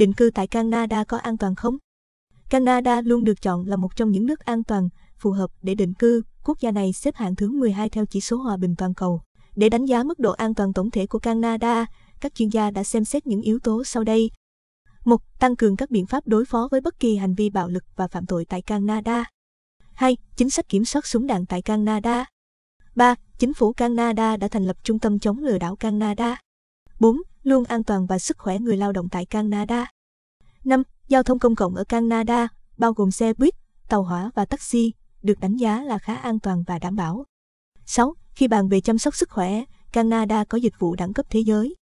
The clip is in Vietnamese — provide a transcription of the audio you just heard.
định cư tại Canada có an toàn không? Canada luôn được chọn là một trong những nước an toàn, phù hợp để định cư. Quốc gia này xếp hạng thứ 12 theo chỉ số hòa bình toàn cầu. Để đánh giá mức độ an toàn tổng thể của Canada, các chuyên gia đã xem xét những yếu tố sau đây. 1. Tăng cường các biện pháp đối phó với bất kỳ hành vi bạo lực và phạm tội tại Canada. 2. Chính sách kiểm soát súng đạn tại Canada. 3. Chính phủ Canada đã thành lập Trung tâm chống lừa đảo Canada. 4 luôn an toàn và sức khỏe người lao động tại Canada. 5. Giao thông công cộng ở Canada, bao gồm xe buýt, tàu hỏa và taxi, được đánh giá là khá an toàn và đảm bảo. 6. Khi bàn về chăm sóc sức khỏe, Canada có dịch vụ đẳng cấp thế giới.